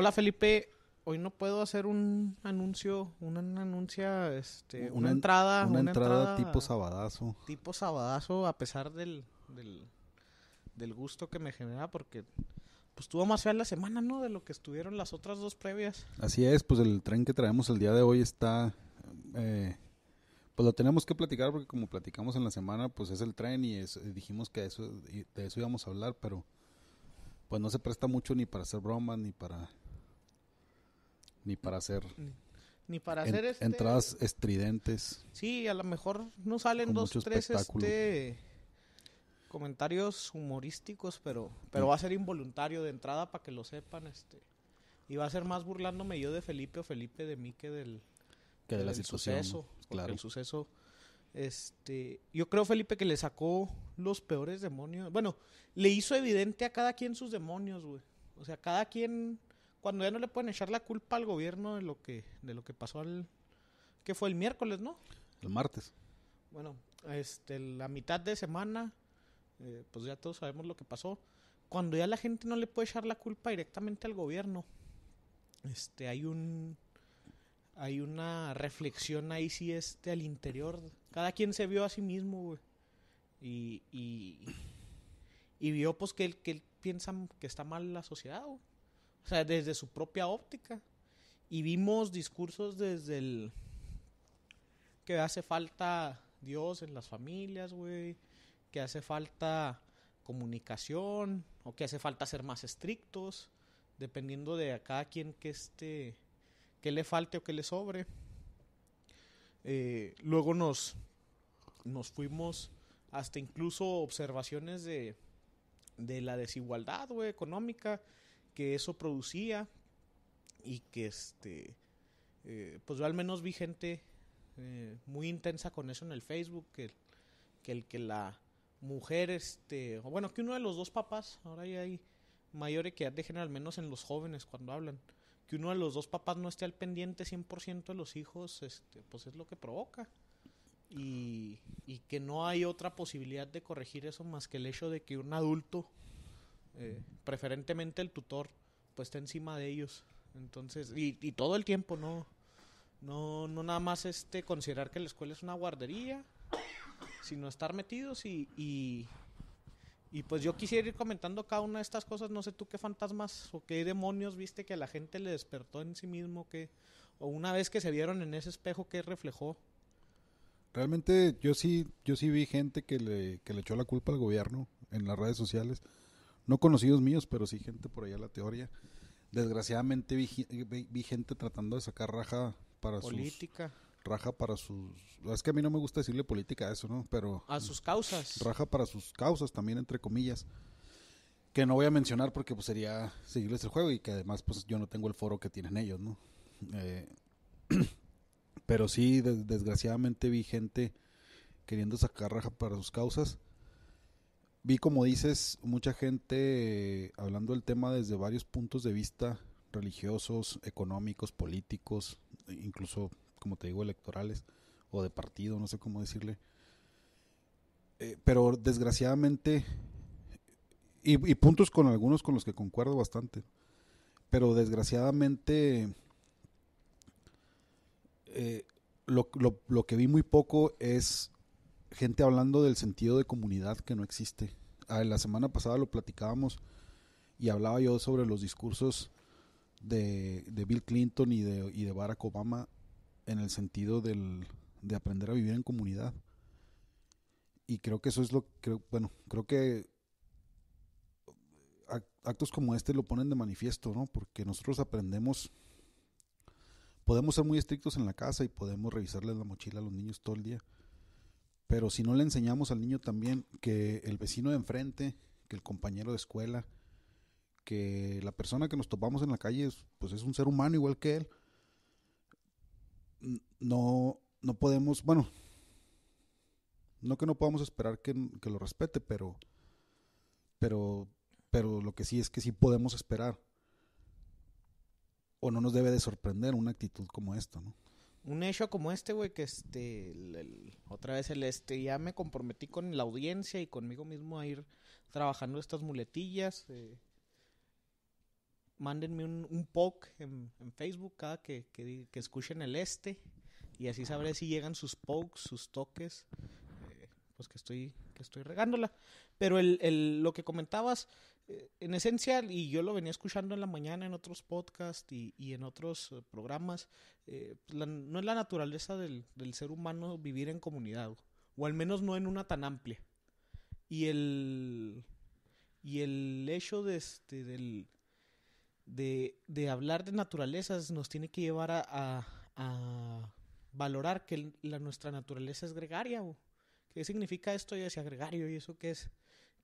Hola Felipe, hoy no puedo hacer un anuncio, una, anuncia, este, una, entrada. Una, entrada, tipo sabadazo. Tipo sabadazo, a pesar del, del, gusto que me genera, porque pues estuvo más fea la semana, ¿no? De lo que estuvieron las otras dos previas. Así es, pues el tren que traemos el día de hoy está... Eh, pues lo tenemos que platicar porque como platicamos en la semana, pues es el tren y, dijimos que eso, de eso íbamos a hablar, pero pues no se presta mucho ni para hacer bromas ni para ni para hacer para hacer este entradas estridentes. Sí, a lo mejor no salen dos tres este comentarios humorísticos, pero pero mm. va a ser involuntario de entrada para que lo sepan este y va a ser más burlándome yo de Felipe o Felipe de mí que del que de la situación, suceso, claro. el suceso este, yo creo Felipe que le sacó los peores demonios. Bueno, le hizo evidente a cada quien sus demonios, güey. O sea, cada quien cuando ya no le pueden echar la culpa al gobierno de lo que, de lo que pasó al, que fue el miércoles, ¿no? El martes. Bueno, este, la mitad de semana, eh, pues ya todos sabemos lo que pasó. Cuando ya la gente no le puede echar la culpa directamente al gobierno, este, hay un, hay una reflexión ahí sí este al interior. Cada quien se vio a sí mismo, güey. Y, y, vio pues que él, que piensa que está mal la sociedad, o sea, desde su propia óptica. Y vimos discursos desde el que hace falta Dios en las familias, güey, que hace falta comunicación o que hace falta ser más estrictos, dependiendo de a cada quien que esté, que le falte o que le sobre. Eh, luego nos, nos fuimos hasta incluso observaciones de, de la desigualdad, güey, económica, que eso producía y que este, eh, pues yo al menos vi gente eh, muy intensa con eso en el Facebook, que, el que la mujer, este, bueno, que uno de los dos papás, ahora ya hay mayor equidad de género, al menos en los jóvenes cuando hablan, que uno de los dos papás no esté al pendiente 100% de los hijos, este, pues es lo que provoca. Y, y que no hay otra posibilidad de corregir eso más que el hecho de que un adulto eh, preferentemente el tutor, pues está encima de ellos. Entonces, y, todo el tiempo, ¿no? No, no nada más este, considerar que la escuela es una guardería, sino estar metidos y, y, y pues yo quisiera ir comentando cada una de estas cosas, no sé tú qué fantasmas o qué demonios viste que a la gente le despertó en sí mismo, que, o una vez que se vieron en ese espejo, ¿qué reflejó? Realmente yo sí, yo sí vi gente que le, que le echó la culpa al gobierno en las redes sociales no conocidos míos, pero sí gente por allá la teoría. Desgraciadamente eh, vi, gente tratando de sacar raja para su política. raja para sus es que a mí no me gusta decirle política a eso, ¿no? Pero a sus causas. Raja para sus causas también entre comillas. Que no voy a mencionar porque pues, sería seguirles el juego y que además pues yo no tengo el foro que tienen ellos, ¿no? Eh, pero sí, desgraciadamente vi gente queriendo sacar raja para sus causas Vi, como dices, mucha gente eh, hablando del tema desde varios puntos de vista religiosos, económicos, políticos, e incluso, como te digo, electorales o de partido, no sé cómo decirle. Eh, pero desgraciadamente, y, puntos con algunos con los que concuerdo bastante, pero desgraciadamente eh, lo, lo que vi muy poco es gente hablando del sentido de comunidad que no existe. Ah, la semana pasada lo platicábamos y hablaba yo sobre los discursos de, de Bill Clinton y de, y de, Barack Obama en el sentido del, de aprender a vivir en comunidad. Y creo que eso es lo que, bueno, creo que actos como este lo ponen de manifiesto, ¿no? Porque nosotros aprendemos, podemos ser muy estrictos en la casa y podemos revisarles la mochila a los niños todo el día pero si no le enseñamos al niño también que el vecino de enfrente, que el compañero de escuela, que la persona que nos topamos en la calle es, pues es un ser humano igual que él, no, no podemos, bueno, no que no podamos esperar que, lo respete, pero, pero, pero lo que sí es que sí podemos esperar o no nos debe de sorprender una actitud como esta, ¿no? un hecho como este, güey, que este, otra vez el este, ya me comprometí con la audiencia y conmigo mismo a ir trabajando estas muletillas. Eh, mándenme un, poke en, Facebook cada que, escuchen el este y así sabré si llegan sus pokes, sus toques, eh, pues que estoy estoy regándola. Pero el, lo que comentabas, eh, en esencia, y yo lo venía escuchando en la mañana en otros podcasts y, en otros eh, programas, eh, pues, no es la naturaleza del, ser humano vivir en comunidad, o al menos no en una tan amplia. Y el, y el hecho de, este, del, de, hablar de naturalezas nos tiene que llevar a, valorar que la, nuestra naturaleza es gregaria. ¿qué significa esto? Y decía Gregario, ¿y eso que es?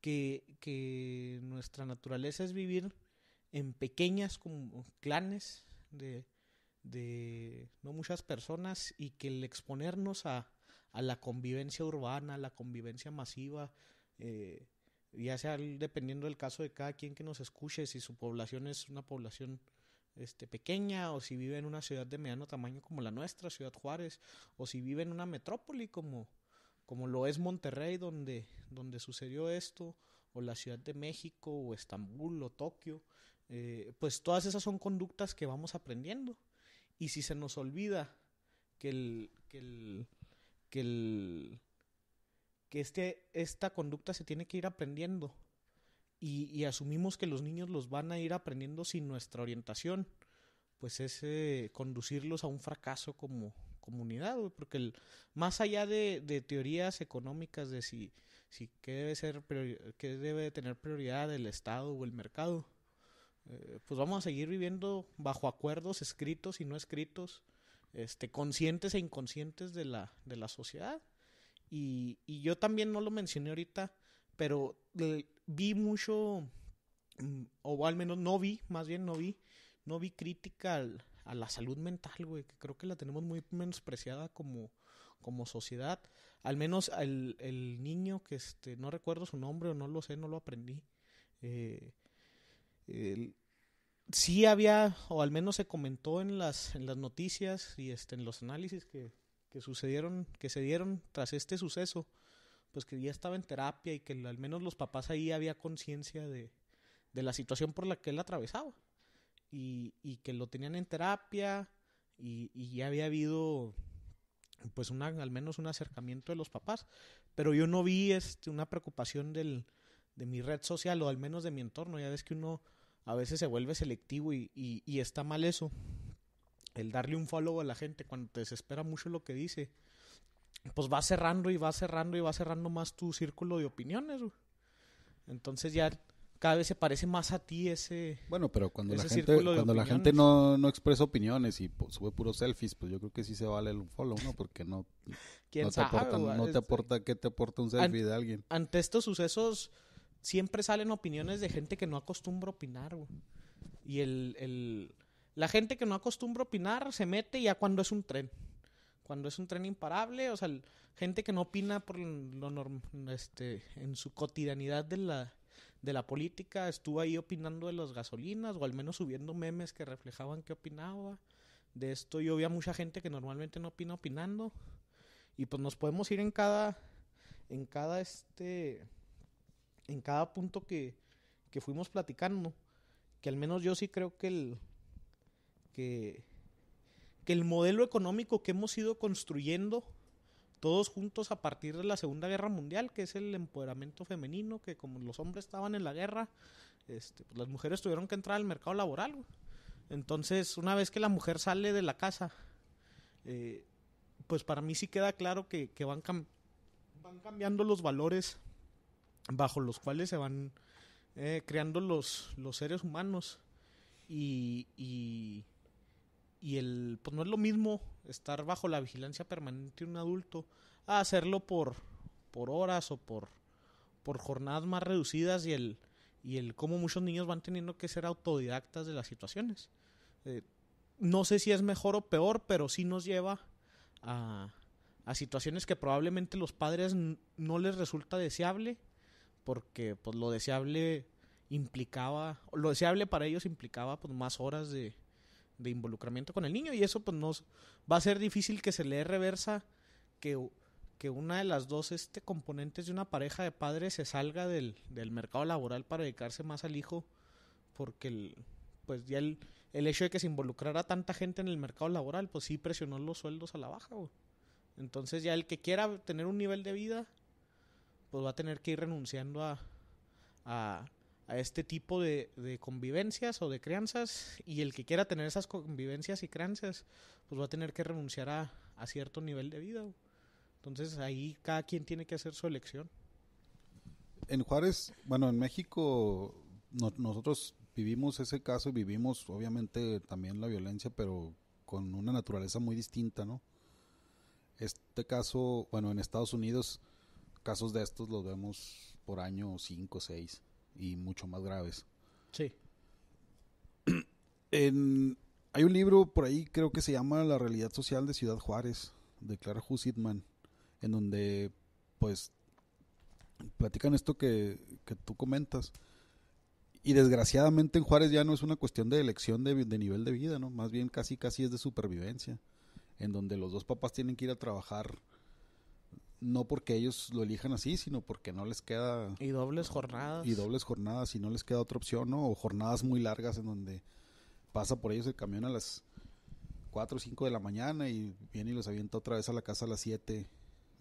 Que, nuestra naturaleza es vivir en pequeñas clanes de, no muchas personas y que el exponernos a, la convivencia urbana, a la convivencia masiva, eh, ya sea dependiendo del caso de cada quien que nos escuche, si su población es una población este, pequeña o si vive en una ciudad de mediano tamaño como la nuestra, Ciudad Juárez, o si vive en una metrópoli como, como lo es Monterrey, donde, donde sucedió esto, o la Ciudad de México, o Estambul, o Tokio, eh, pues todas esas son conductas que vamos aprendiendo. Y si se nos olvida que el, que el, que el, que este, esta conducta se tiene que ir aprendiendo y, y asumimos que los niños los van a ir aprendiendo sin nuestra orientación, pues es eh, conducirlos a un fracaso como comunidad, porque el, más allá de, teorías económicas de si, si qué debe ser debe tener prioridad el Estado o el mercado, eh, pues vamos a seguir viviendo bajo acuerdos escritos y no escritos, este, conscientes e inconscientes de la, de la sociedad. Y, yo también no lo mencioné ahorita, pero eh, vi mucho, mm, o al menos no vi, más bien no vi, no vi crítica a la salud mental, güey, que creo que la tenemos muy menospreciada como, sociedad. Al menos el, niño que este, no recuerdo su nombre o no lo sé, no lo aprendí. Eh, sí había, o al menos se comentó en las, en las noticias y este, en los análisis que, sucedieron, que se dieron tras este suceso, pues que ya estaba en terapia y que al menos los papás ahí había conciencia de la situación por la que él atravesaba y, que lo tenían en terapia y, ya había habido pues una, al menos un acercamiento de los papás, pero yo no vi este, una preocupación de mi red social o al menos de mi entorno, ya ves que uno a veces se vuelve selectivo y, está mal eso, el darle un follow a la gente cuando te desespera mucho lo que dice, pues va cerrando y va cerrando y va cerrando más tu círculo de opiniones, entonces ya cada vez se parece más a ti ese. Bueno, pero cuando la gente, cuando la gente no, expresa opiniones y sube puros selfies, pues yo creo que sí se vale el follow, ¿no? Porque no, no te aporta, no te este? aporta, ¿qué te aporta un selfie de alguien? Ante estos sucesos siempre salen opiniones de gente que no acostumbra opinar, Y el, la gente que no acostumbra opinar se mete ya cuando es un tren. Cuando es un tren imparable, o sea, gente que no opina por lo este, en su cotidianidad de la, de la política, estuvo ahí opinando de las gasolinas o al menos subiendo memes que reflejaban qué opinaba. De esto yo vi mucha gente que normalmente no opina opinando. Y pues nos podemos ir en cada en cada este en cada punto que, que fuimos platicando, que al menos yo sí creo que el que que el modelo económico que hemos ido construyendo todos juntos a partir de la Segunda Guerra Mundial, que es el empoderamiento femenino, que como los hombres estaban en la guerra, este, pues las mujeres tuvieron que entrar al mercado laboral. Entonces, una vez que la mujer sale de la casa, eh, pues para mí sí queda claro que, van, cambiando los valores bajo los cuales se van eh, creando los, los seres humanos. y, y el pues no es lo mismo estar bajo la vigilancia permanente de un adulto a hacerlo por por horas o por por jornadas más reducidas y el y el cómo muchos niños van teniendo que ser autodidactas de las situaciones. Eh, no sé si es mejor o peor, pero sí nos lleva a, a situaciones que probablemente los padres no les resulta deseable, porque pues lo deseable implicaba, lo deseable para ellos implicaba pues más horas de, de involucramiento con el niño y eso pues nos va a ser difícil que se le reversa que, que una de las dos este, componentes de una pareja de padres se salga del, mercado laboral para dedicarse más al hijo porque el, pues ya el, hecho de que se involucrara tanta gente en el mercado laboral pues sí presionó los sueldos a la baja. Entonces ya el que quiera tener un nivel de vida pues va a tener que ir renunciando a a este tipo de, convivencias o de crianzas y el que quiera tener esas convivencias y crianzas pues va a tener que renunciar a, cierto nivel de vida. Entonces ahí cada quien tiene que hacer su elección. En Juárez, bueno, en México nosotros vivimos ese caso y vivimos obviamente también la violencia, pero con una naturaleza muy distinta, ¿no? Este caso, bueno, en Estados Unidos casos de estos los vemos por año 5 o 6 y mucho más graves. Sí. hay un libro por ahí, creo que se llama La realidad social de Ciudad Juárez, de Clara Hussitman, en donde pues platican esto que, tú comentas. Y desgraciadamente en Juárez ya no es una cuestión de elección de, nivel de vida, ¿no? Más bien casi casi es de supervivencia, en donde los dos papás tienen que ir a trabajar no porque ellos lo elijan así, sino porque no les queda... Y dobles jornadas. Y dobles jornadas y no les queda otra opción, ¿no? O jornadas muy largas en donde pasa por ellos el camión a las 4 o 5 de la mañana y viene y los avienta otra vez a la casa a las 7,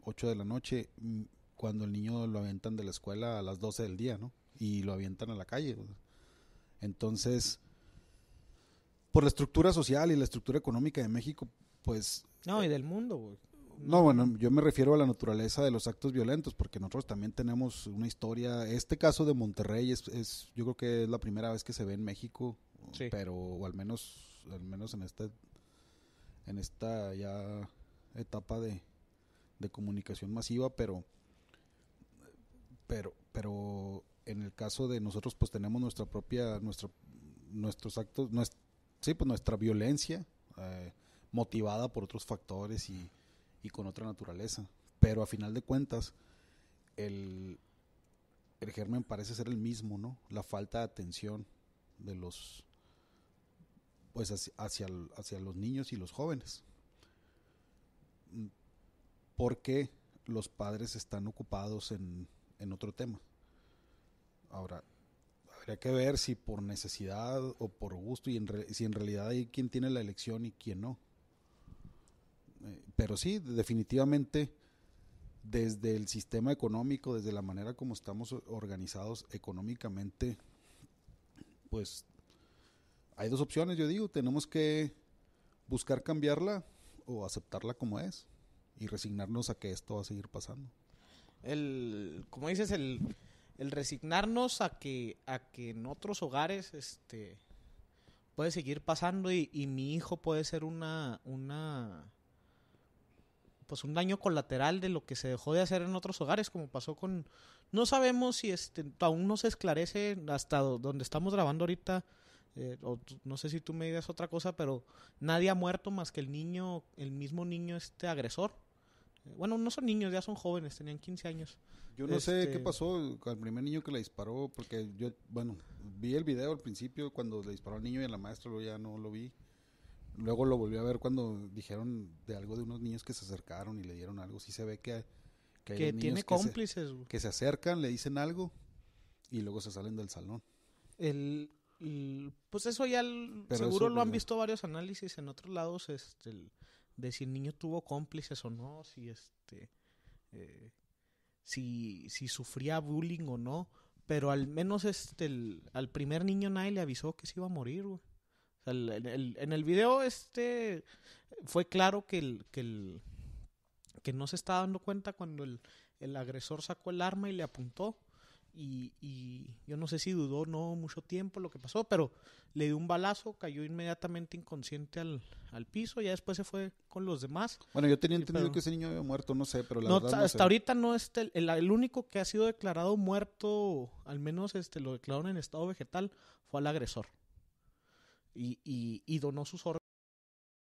8 de la noche, mm, cuando el niño lo avientan de la escuela a las 12 del día, ¿no? Y lo avientan a la calle. Entonces, por la estructura social y la estructura económica de México, pues... No, y eh, del mundo, güey. No, bueno, yo me refiero a la naturaleza de los actos violentos, porque nosotros también tenemos una historia. Este caso de Monterrey es, yo creo que es la primera vez que se ve en México, pero al menos, al menos en esta, en esta ya etapa de, comunicación masiva, pero, pero, pero en el caso de nosotros, pues tenemos nuestra propia, nuestro, nuestros actos, sí, pues nuestra violencia eh, motivada por otros factores y y con otra naturaleza. Pero a final de cuentas, el, el germen parece ser el mismo, ¿no? La falta de atención de los pues hacia, hacia, los niños y los jóvenes. Porque los padres están ocupados en, otro tema. Ahora, habría que ver si por necesidad o por gusto y si en realidad hay quien tiene la elección y quien no. Eh, pero sí, definitivamente desde el sistema económico, desde la manera como estamos organizados económicamente, pues hay dos opciones, yo digo, tenemos que buscar cambiarla o aceptarla como es y resignarnos a que esto va a seguir pasando. El, como dices, el, resignarnos a que, a que en otros hogares este, puede seguir pasando y, y mi hijo puede ser una, una pues un daño colateral de lo que se dejó de hacer en otros hogares, como pasó con... No sabemos si este, aún no se esclarece hasta donde estamos grabando ahorita, eh, o, no sé si tú me digas otra cosa, pero nadie ha muerto más que el niño, el mismo niño este agresor. Eh, bueno, no son niños, ya son jóvenes, tenían 15 años. Yo no sé qué este pasó con el primer niño que le disparó, porque yo, bueno, vi el video al principio cuando le disparó al niño y a la maestra, luego ya no lo vi. Luego lo volví a ver cuando dijeron de algo de unos niños que se acercaron y le dieron algo. Sí se ve que, que, hay que tiene cómplices. que se acercan, le dicen algo y luego se salen del salón. El, pues eso ya seguro pues lo han visto varios análisis en otros lados este, de si el niño tuvo cómplices o no, si este eh, si, si sufría bullying o no. Pero al menos este, al primer niño nadie le avisó que se iba a morir, güey en el video este fue claro que, el, que, no se estaba dando cuenta cuando el, agresor sacó el arma y le apuntó. Y, yo no sé si dudó no mucho tiempo lo que pasó, pero le dio un balazo, cayó inmediatamente inconsciente al, piso, ya después se fue con los demás. Bueno, yo tenía entendido que ese niño había muerto, no sé, pero la verdad no Hasta ahorita no es el, único que ha sido declarado muerto, al menos este lo declararon en estado vegetal, fue al agresor y, y, donó sus órganos